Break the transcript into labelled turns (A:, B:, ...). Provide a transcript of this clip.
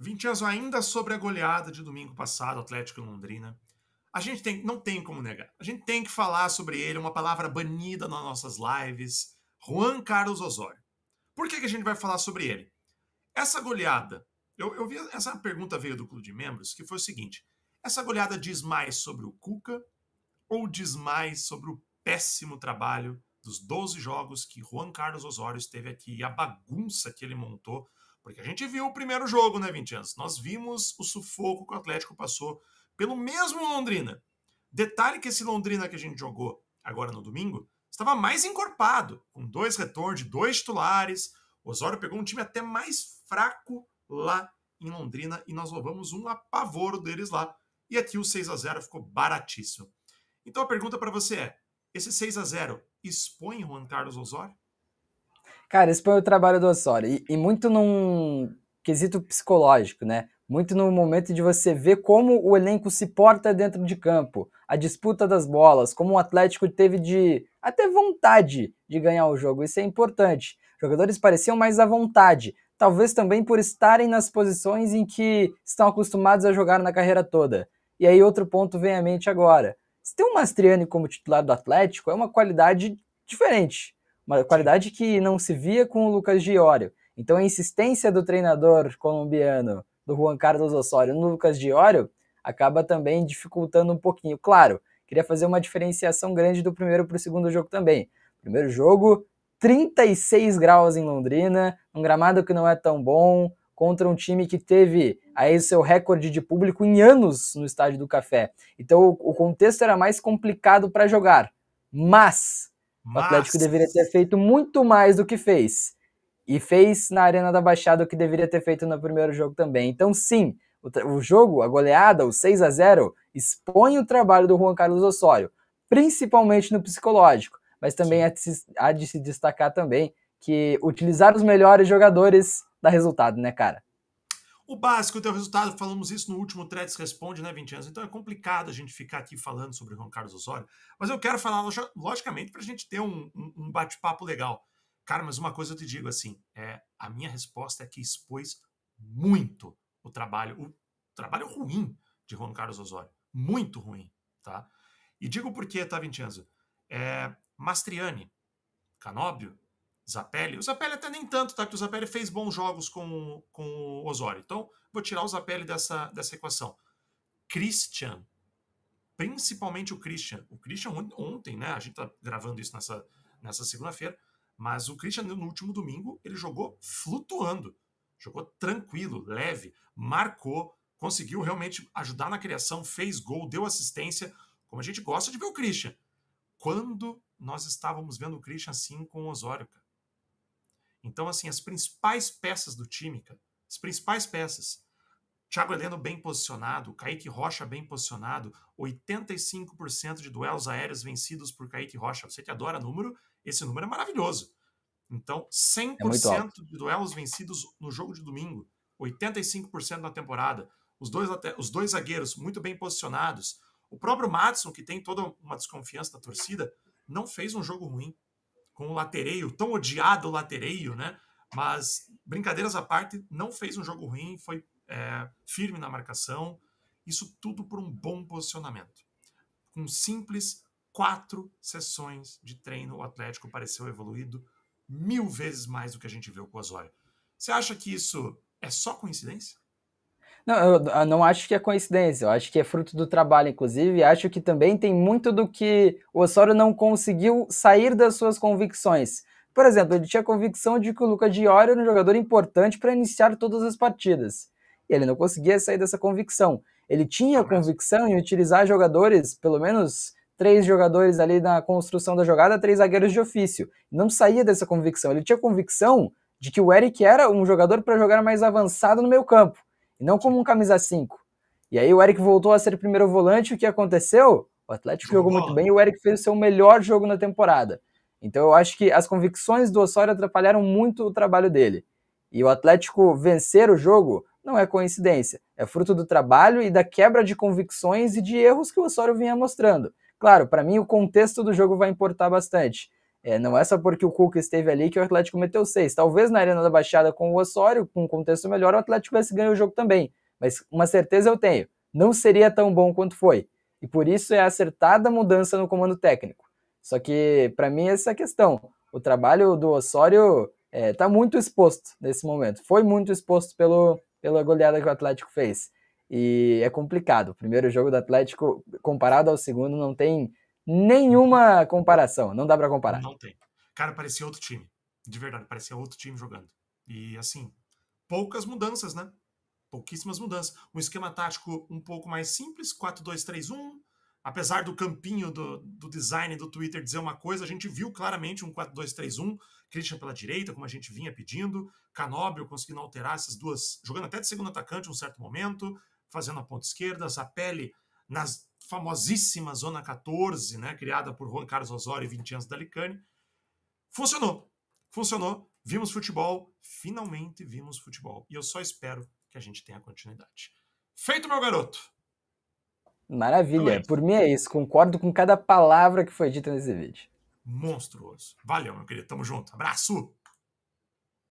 A: 20 ainda sobre a goleada de domingo passado, Atlético Londrina. A gente tem, não tem como negar. A gente tem que falar sobre ele, uma palavra banida nas nossas lives. Juan Carlos Osório. Por que, que a gente vai falar sobre ele? Essa goleada, eu, eu vi essa pergunta veio do clube de membros, que foi o seguinte: essa goleada diz mais sobre o Cuca ou diz mais sobre o péssimo trabalho dos 12 jogos que Juan Carlos Osório esteve aqui e a bagunça que ele montou porque a gente viu o primeiro jogo, né, Vincenzo? Nós vimos o sufoco que o Atlético passou pelo mesmo Londrina. Detalhe que esse Londrina que a gente jogou agora no domingo estava mais encorpado, com dois retornos de dois titulares. O Osório pegou um time até mais fraco lá em Londrina e nós roubamos um apavoro deles lá. E aqui o 6 a 0 ficou baratíssimo. Então a pergunta para você é: esse 6 a 0 expõe Juan Carlos Osório?
B: Cara, esse foi o trabalho do Osório. E, e muito num quesito psicológico, né? Muito no momento de você ver como o elenco se porta dentro de campo, a disputa das bolas, como o Atlético teve de até vontade de ganhar o jogo. Isso é importante. Jogadores pareciam mais à vontade, talvez também por estarem nas posições em que estão acostumados a jogar na carreira toda. E aí outro ponto vem à mente agora. Se tem um Mastriani como titular do Atlético, é uma qualidade diferente uma qualidade que não se via com o Lucas Diório. Então a insistência do treinador colombiano, do Juan Carlos Osório, no Lucas Diório, acaba também dificultando um pouquinho. Claro, queria fazer uma diferenciação grande do primeiro para o segundo jogo também. Primeiro jogo, 36 graus em Londrina, um gramado que não é tão bom, contra um time que teve aí o seu recorde de público em anos no Estádio do Café. Então o contexto era mais complicado para jogar. Mas mas... O Atlético deveria ter feito muito mais do que fez. E fez na Arena da Baixada o que deveria ter feito no primeiro jogo também. Então, sim, o, o jogo, a goleada, o 6 a 0 expõe o trabalho do Juan Carlos Osório, principalmente no psicológico. Mas também há de, se, há de se destacar também que utilizar os melhores jogadores dá resultado, né, cara?
A: O básico é o teu resultado, falamos isso no último Threads Responde, né, 20 anos? Então é complicado a gente ficar aqui falando sobre Juan Carlos Osório, mas eu quero falar, logicamente, para a gente ter um, um, um bate-papo legal. Cara, mas uma coisa eu te digo assim: é, a minha resposta é que expôs muito o trabalho, o trabalho ruim de Juan Carlos Osório. Muito ruim, tá? E digo por quê, tá, Vincenzo? É, Mastriani, Canóbio, Zapelli. O Zapelli até nem tanto, tá? Que o Zapelli fez bons jogos com, com o Osório. Então, vou tirar o Zapelli dessa, dessa equação. Christian. Principalmente o Christian. O Christian ontem, né? A gente tá gravando isso nessa, nessa segunda-feira. Mas o Christian, no último domingo, ele jogou flutuando. Jogou tranquilo, leve, marcou, conseguiu realmente ajudar na criação, fez gol, deu assistência, como a gente gosta de ver o Christian. Quando nós estávamos vendo o Christian assim com o Osório, cara? Então, assim, as principais peças do time, cara, as principais peças. Thiago Heleno bem posicionado, Kaique Rocha bem posicionado, 85% de duelos aéreos vencidos por Kaique Rocha. Você que adora número, esse número é maravilhoso. Então, 100% é de duelos vencidos no jogo de domingo, 85% na temporada. Os dois, os dois zagueiros muito bem posicionados. O próprio Madison, que tem toda uma desconfiança da torcida, não fez um jogo ruim com o latereio, tão odiado latereio, né? Mas, brincadeiras à parte, não fez um jogo ruim, foi é, firme na marcação. Isso tudo por um bom posicionamento. Com simples quatro sessões de treino, o Atlético pareceu evoluído mil vezes mais do que a gente viu com o Osório. Você acha que isso é só coincidência?
B: Não, eu, não acho que é coincidência, eu acho que é fruto do trabalho, inclusive, acho que também tem muito do que o Osório não conseguiu sair das suas convicções. Por exemplo, ele tinha a convicção de que o Lucas Diori era um jogador importante para iniciar todas as partidas. E ele não conseguia sair dessa convicção. Ele tinha a convicção em utilizar jogadores, pelo menos três jogadores ali na construção da jogada, três zagueiros de ofício. Não saía dessa convicção. Ele tinha convicção de que o Eric era um jogador para jogar mais avançado no meio campo e não como um camisa 5. E aí o Eric voltou a ser primeiro volante, o que aconteceu? O Atlético jogou muito bem e o Eric fez o seu melhor jogo na temporada. Então eu acho que as convicções do Osório atrapalharam muito o trabalho dele. E o Atlético vencer o jogo não é coincidência, é fruto do trabalho e da quebra de convicções e de erros que o Osório vinha mostrando. Claro, para mim o contexto do jogo vai importar bastante. É, não é só porque o Cuca esteve ali que o Atlético meteu seis. Talvez na Arena da Baixada com o Osório, com um contexto melhor, o Atlético tivesse ganho o jogo também. Mas uma certeza eu tenho, não seria tão bom quanto foi. E por isso é acertada a mudança no comando técnico. Só que, para mim, essa é a questão. O trabalho do Osório está é, tá muito exposto nesse momento. Foi muito exposto pelo, pela goleada que o Atlético fez. E é complicado. O primeiro jogo do Atlético, comparado ao segundo, não tem nenhuma comparação. Não dá para comparar. Não
A: tem. Cara, parecia outro time. De verdade, parecia outro time jogando. E assim, poucas mudanças, né? Pouquíssimas mudanças. Um esquema tático um pouco mais simples, 4-2-3-1. Apesar do campinho do, do design do Twitter dizer uma coisa, a gente viu claramente um 4-2-3-1. Christian pela direita, como a gente vinha pedindo. Canóbio conseguindo alterar essas duas, jogando até de segundo atacante em um certo momento, fazendo a ponta esquerda. Zapelli nas famosíssima Zona 14, né, criada por Juan Carlos Osório e 20 anos da Licane, funcionou. Funcionou. Vimos futebol, finalmente vimos futebol. E eu só espero que a gente tenha continuidade. Feito, meu garoto!
B: Maravilha. Então é por mim é isso. Concordo com cada palavra que foi dita nesse vídeo.
A: Monstruoso. Valeu, meu querido. Tamo junto.
B: Abraço!